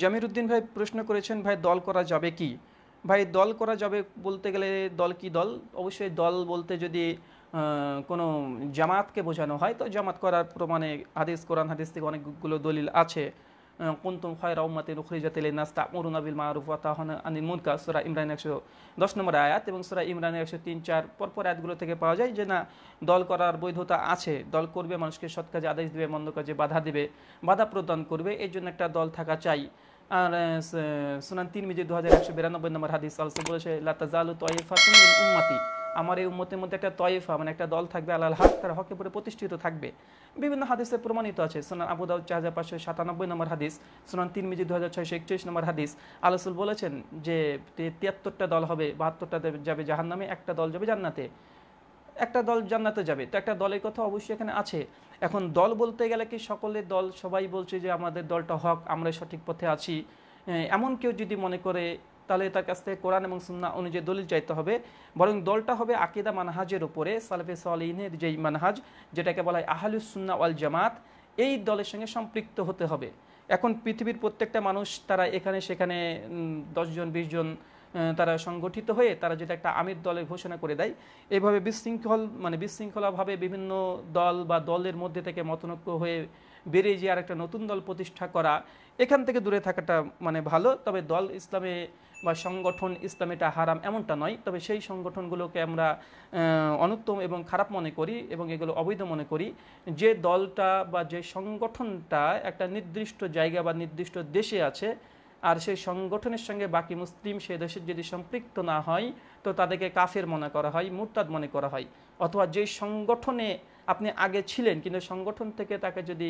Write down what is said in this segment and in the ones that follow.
জামির উদ্দিন ভাই প্রশ্ন করেছেন ভাই দল করা যাবে কি ভাই দল করা যাবে বলতে গেলে দল কি দল অবশ্যই দল বলতে যদি কোনো জামাতকে বোঝানো হয় তো জামাত করার প্রমাণে হাদিস কোরআন হাদিস থেকে অনেকগুলো দলিল আছে কুন্তুম খয়রা উম্মাতে নুখরিজাত নাস তামুরুনা বিল মারুফ ওয়া তাহনা আনিল মুনকার সূরা ইমরান 110 নম্বর আয়াত এবং সূরা ইমরান 103 4 পর আয়াতগুলো থেকে পাওয়া যায় যে না দল করার বৈধতা আছে দল করবে মানুষকে সৎ কাজে আদেশ দেবে মন্দ কাজে বাধা দেবে বাধা প্রদান করবে এর জন্য একটা দল থাকা চাই আর সুনান তিন মিজি দু হাজার একশো বিরানব্বই নম্বর হাদিস আলসে বলেছে লাতাজালু তয়েফাতুন উম্মতি আমার এই উন্মতের মধ্যে একটা তয়েফা মানে একটা দল থাকবে আল্লাহ হাক তারা হকে পরে প্রতিষ্ঠিত থাকবে বিভিন্ন হাদিসে প্রমাণিত আছে সোনান আবু দাউদ চার হাজার পাঁচশো সাতানব্বই নম্বর হাদিস সোনান তিন মিজি দু হাজার ছয়শো একচল্লিশ নম্বর হাদিস আলসুল বলেছেন যে তিয়াত্তরটা দল হবে বাহাত্তরটা যাবে জাহান নামে একটা দল যাবে জান্নাতে একটা দল জান্নাতে যাবে তো একটা দলের কথা অবশ্যই এখানে আছে এখন দল বলতে গেলে কি সকলের দল সবাই বলছে যে আমাদের দলটা হক আমরা সঠিক পথে আছি এমন কেউ যদি মনে করে তাহলে তার কাছ থেকে কোরআন এবং সুন্না অনুযায়ী দলিল চাইতে হবে বরং দলটা হবে আকিদা মানহাজের উপরে সালফে সালিনের যেই মানহাজ যেটাকে বলা হয় আহলুসুন্না ওয়াল জামাত এই দলের সঙ্গে সম্পৃক্ত হতে হবে এখন পৃথিবীর প্রত্যেকটা মানুষ তারা এখানে সেখানে দশজন বিশজন জন তারা সংগঠিত হয়ে তারা যেটা একটা আমির দলের ঘোষণা করে দেয় এভাবে বিশৃঙ্খল মানে বিশৃঙ্খলাভাবে বিভিন্ন দল বা দলের মধ্যে থেকে মতনৈক্য হয়ে বেরিয়ে যে আর একটা নতুন দল প্রতিষ্ঠা করা এখান থেকে দূরে থাকাটা মানে ভালো তবে দল ইসলামে বা সংগঠন ইসলামেটা হারাম এমনটা নয় তবে সেই সংগঠনগুলোকে আমরা অনুত্তম এবং খারাপ মনে করি এবং এগুলো অবৈধ মনে করি যে দলটা বা যে সংগঠনটা একটা নির্দিষ্ট জায়গা বা নির্দিষ্ট দেশে আছে আর সেই সংগঠনের সঙ্গে বাকি মুসলিম সে দেশের যদি সম্পৃক্ত না হয় তো তাদেরকে কাফের মনে করা হয় মুরতাদ মনে করা হয় অথবা যে সংগঠনে আপনি আগে ছিলেন কিন্তু সংগঠন থেকে তাকে যদি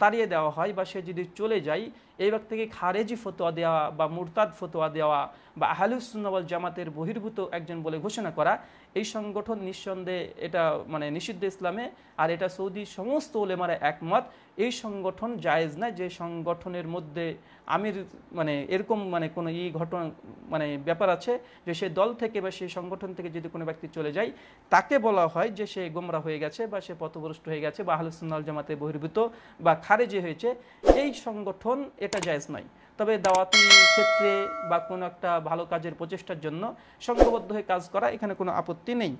তাড়িয়ে দেওয়া হয় বা সে যদি চলে যায় এই ব্যক্তিকে খারেজি ফতোয়া দেওয়া বা মুরতাদ ফতোয়া দেওয়া বা আহলুসুন্নবল জামাতের বহির্ভূত একজন বলে ঘোষণা করা এই সংগঠন নিঃসন্দেহে এটা মানে নিষিদ্ধ ইসলামে আর এটা সৌদি সমস্ত ওলেমারে একমত এই সংগঠন জায়েজ না যে সংগঠনের মধ্যে আমির মানে এরকম মানে কোনো ই ঘটনা মানে ব্যাপার আছে যে সে দল থেকে বা সে সংগঠন থেকে যদি কোনো ব্যক্তি চলে যায় তাকে বলা হয় যে সে গোমরা হয়ে গেছে বা সে পথভ্রষ্ট হয়ে গেছে বা আহলুসুন্নাল জামাতে বহির্ভূত বা খারেজে হয়েছে এই সংগঠন এটা জায়জ নয় তবে দাওয়াতি ক্ষেত্রে বা কোনো একটা ভালো কাজের প্রচেষ্টার জন্য সংঘবদ্ধ হয়ে কাজ করা এখানে কোনো আপত্তি নেই